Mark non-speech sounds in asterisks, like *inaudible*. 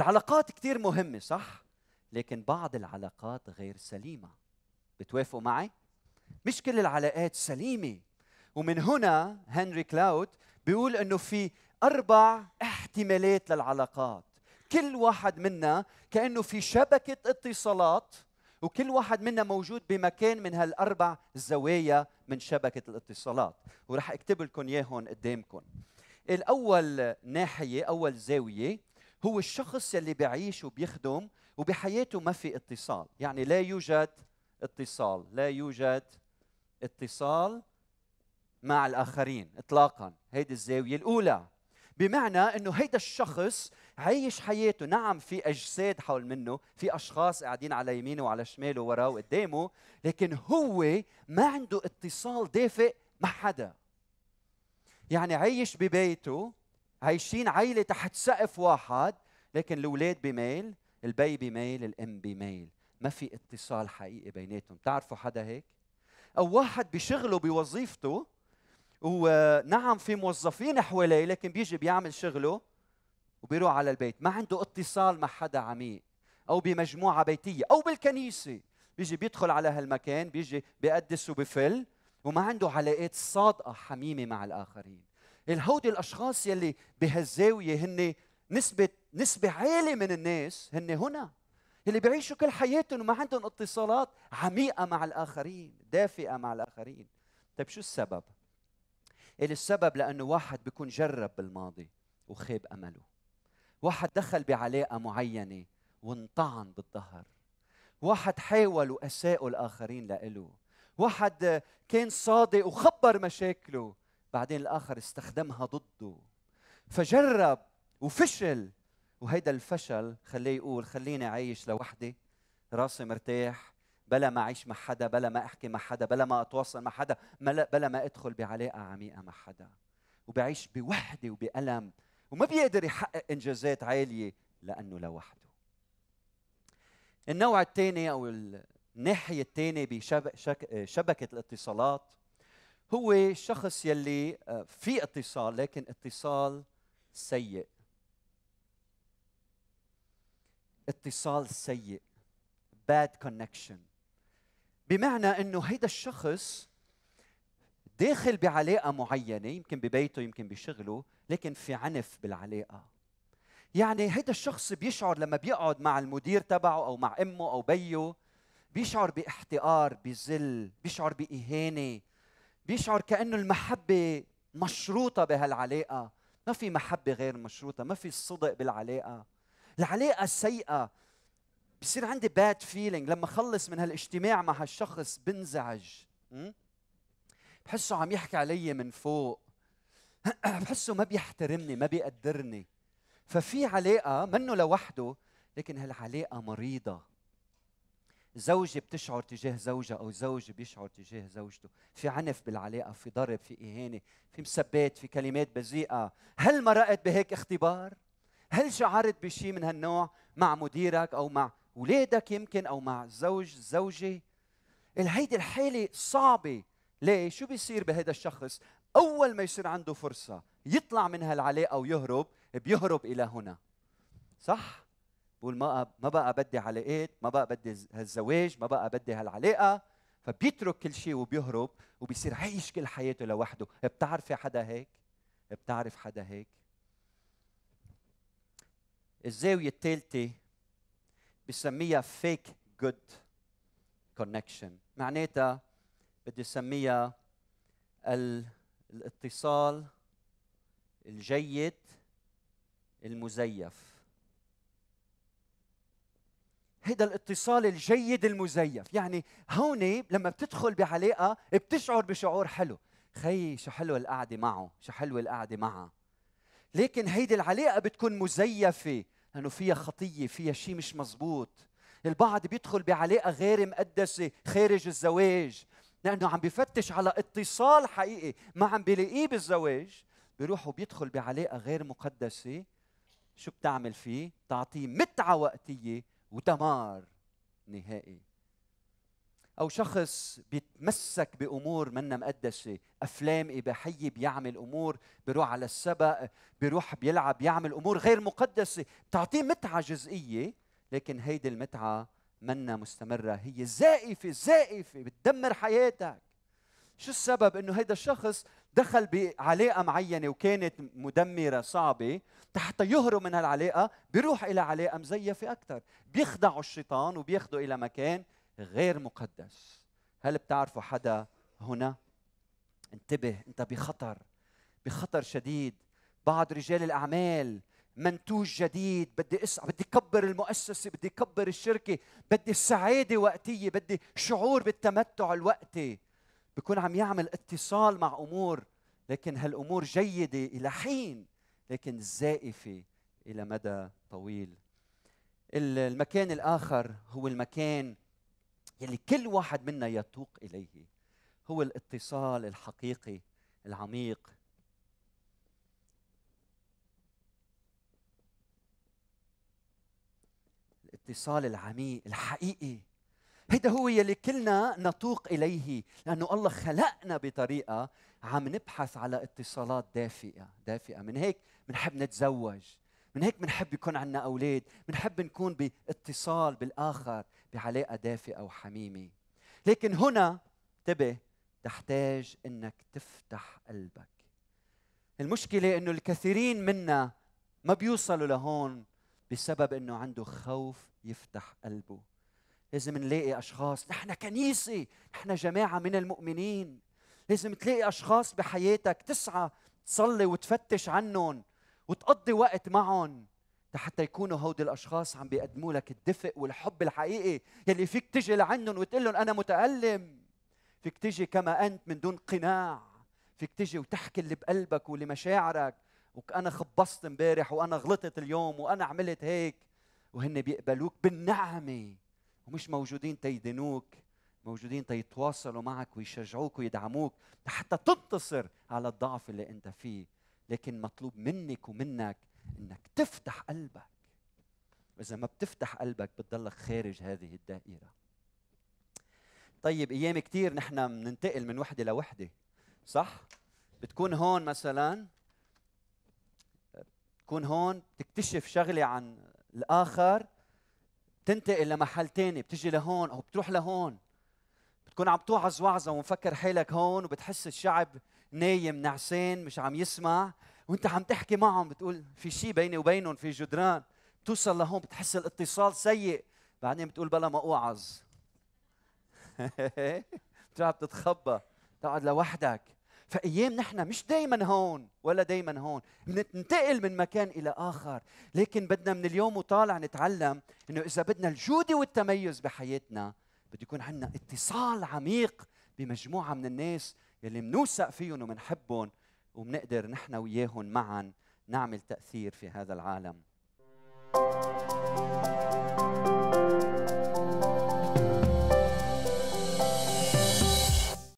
العلاقات كثير مهمة صح؟ لكن بعض العلاقات غير سليمة بتوافقوا معي؟ مش كل العلاقات سليمة ومن هنا هنري كلاود بيقول انه في اربع احتمالات للعلاقات كل واحد منا كانه في شبكه اتصالات وكل واحد منا موجود بمكان من هالاربع زوايا من شبكه الاتصالات ورح اكتب لكم اياهم قدامكم الاول ناحيه اول زاويه هو الشخص يلي بيعيش وبيخدم وبحياته ما في اتصال يعني لا يوجد اتصال لا يوجد اتصال مع الاخرين اطلاقا هيدي الزاويه الاولى بمعنى انه هيدا الشخص عايش حياته نعم في اجساد حول منه في اشخاص قاعدين على يمينه وعلى شماله وراه وقدامه لكن هو ما عنده اتصال دافئ مع حدا يعني عايش ببيته عايشين عيلة تحت سقف واحد لكن الأولاد بميل البي بميل الأم بميل ما في اتصال حقيقي بيناتهم تعرفوا حدا هيك أو واحد بشغله بوظيفته ونعم في موظفين حواليه لكن بيجي بيعمل شغله وبيروح على البيت ما عنده اتصال مع حدا عميق أو بمجموعة بيتية أو بالكنيسة بيجي بيدخل على هالمكان بيجي بيقدس وبفل وما عنده علاقات صادقة حميمة مع الآخرين هودي الاشخاص يلي بهالزاويه هن نسبه نسبه عاليه من الناس هن هنا اللي بيعيشوا كل حياتهم وما عندهم اتصالات عميقه مع الاخرين دافئه مع الاخرين طيب شو السبب اللي السبب لانه واحد بيكون جرب بالماضي وخاب امله واحد دخل بعلاقه معينه وانطعن بالظهر واحد حاول واساءوا الاخرين لإله واحد كان صادق وخبر مشاكله بعدين الاخر استخدمها ضده فجرب وفشل وهيدا الفشل خليه يقول خليني اعيش لوحدي راسي مرتاح بلا ما اعيش مع حدا بلا ما احكي مع حدا بلا ما اتواصل مع حدا بلا ما ادخل بعلاقه عميقه مع حدا وبعيش بوحده وبألم وما بيقدر يحقق انجازات عاليه لانه لوحده النوع الثاني او الناحيه الثانيه بشبكه الاتصالات هو الشخص يلي آه، في اتصال لكن اتصال سيء اتصال سيء bad connection بمعنى انه هيدا الشخص داخل بعلاقه معينه يمكن ببيته يمكن بشغله لكن في عنف بالعلاقه يعني هيدا الشخص بيشعر لما بيقعد مع المدير تبعه او مع امه او بيه بيشعر باحتقار بذل بيشعر باهانه بيشعر كانه المحبه مشروطه بهالعلاقه ما في محبه غير مشروطه ما في الصدق بالعلاقه العلاقه السيئه بصير عندي باد فيلينج لما خلص من هالاجتماع مع هالشخص بنزعج بحسه عم يحكي علي من فوق *clears throat* بحسه ما بيحترمني ما بيقدرني ففي علاقه منه لوحده لكن هالعلاقه مريضه زوجة بتشعر تجاه زوجها أو زوج بيشعر تجاه زوجته في عنف بالعلاقة في ضرب في إهانة في مسبات في كلمات بذيئة هل مرقت بهيك اختبار؟ هل شعرت بشيء من هالنوع مع مديرك أو مع أولادك يمكن أو مع زوج زوجة؟ هيدي الحالة صعبة ليه؟ شو بيصير بهذا الشخص؟ أول ما يصير عنده فرصة يطلع من هالعلاقة ويهرب بيهرب إلى هنا صح؟ بقول ما ما بقى بدي علاقات ما بقى بدي هالزواج ما بقى بدي هالعلاقه فبيترك كل شيء وبيهرب وبيصير عايش كل حياته لوحده بتعرفي حدا هيك بتعرف حدا هيك الزاوية الثالثة بسميها فيك جود كونكشن معناتها بدي اسميها الاتصال الجيد المزيف هيدا الاتصال الجيد المزيف يعني هون لما بتدخل بعلاقه بتشعر بشعور حلو خي شو حلو القعده معه شو حلو القعده معها لكن هيدي العلاقه بتكون مزيفه لانه فيها خطيه فيها شيء مش مزبوط البعض بيدخل بعلاقه غير مقدسه خارج الزواج لانه عم بفتش على اتصال حقيقي ما عم بلاقيه بالزواج بيروح وبيدخل بعلاقه غير مقدسه شو بتعمل فيه؟ بتعطيه متعه وقتيه ودمار نهائي أو شخص بيتمسك بأمور منا مقدسة أفلام إباحية بيعمل أمور بيروح على السبق بيروح بيلعب بيعمل أمور غير مقدسة بتعطيه متعة جزئية لكن هيدي المتعة منا مستمرة هي زائفة زائفة بتدمر حياتك شو السبب انه هيدا الشخص دخل بعلاقة معينة وكانت مدمرة صعبة حتى يهرب من هالعلاقة بيروح إلى علاقة مزيفة أكثر بيخدع الشيطان وبياخده إلى مكان غير مقدس هل بتعرفوا حدا هنا؟ انتبه أنت بخطر بخطر شديد بعض رجال الأعمال منتوج جديد بدي اسعى بدي كبر المؤسسه بدي كبر الشركه بدي السعاده وقتيه بدي شعور بالتمتع الوقتي بيكون عم يعمل اتصال مع امور لكن هالامور جيده الى حين لكن زائفه الى مدى طويل المكان الاخر هو المكان يلي كل واحد منا يتوق اليه هو الاتصال الحقيقي العميق الاتصال العميق الحقيقي هيدا هو يلي كلنا نتوق اليه لانه الله خلقنا بطريقه عم نبحث على اتصالات دافئه دافئه من هيك بنحب نتزوج من هيك بنحب يكون عندنا اولاد بنحب نكون باتصال بالاخر بعلاقه دافئه وحميمه لكن هنا انتبه تحتاج انك تفتح قلبك المشكله انه الكثيرين منا ما بيوصلوا لهون بسبب انه عنده خوف يفتح قلبه لازم نلاقي اشخاص نحن كنيسه نحن جماعه من المؤمنين لازم تلاقي اشخاص بحياتك تسعى تصلي وتفتش عنهم وتقضي وقت معهم لحتى يكونوا هودي الاشخاص عم بيقدموا لك الدفء والحب الحقيقي يلي فيك تجي لعندهم وتقول لهم انا متالم فيك تجي كما انت من دون قناع فيك تجي وتحكي اللي بقلبك واللي مشاعرك وانا خبصت امبارح وانا غلطت اليوم وانا عملت هيك وهن بيقبلوك بالنعمه ومش موجودين تيدنوك موجودين تيتواصلوا معك ويشجعوك ويدعموك حتى تنتصر على الضعف اللي انت فيه لكن مطلوب منك ومنك انك تفتح قلبك واذا ما بتفتح قلبك بتضلك خارج هذه الدائره طيب ايام كثير نحن بننتقل من وحده لوحده صح بتكون هون مثلا بتكون هون تكتشف شغله عن الاخر بتنتقل لمحل تاني بتجي لهون او بتروح لهون بتكون عم توعظ وعظه ومفكر حالك هون وبتحس الشعب نايم نعسان مش عم يسمع وانت عم تحكي معهم بتقول في شيء بيني وبينهم في جدران بتوصل لهون بتحس الاتصال سيء بعدين بتقول بلا ما اوعظ *laughs* بتقعد تتخبى تقعد لوحدك فايام نحن مش دائما هون ولا دائما هون بننتقل من مكان الى اخر لكن بدنا من اليوم وطالع نتعلم انه اذا بدنا الجوده والتميز بحياتنا بده يكون عندنا اتصال عميق بمجموعه من الناس يلي منوثق فيهم ومنحبهم وبنقدر نحن وياهم معا نعمل تاثير في هذا العالم thank you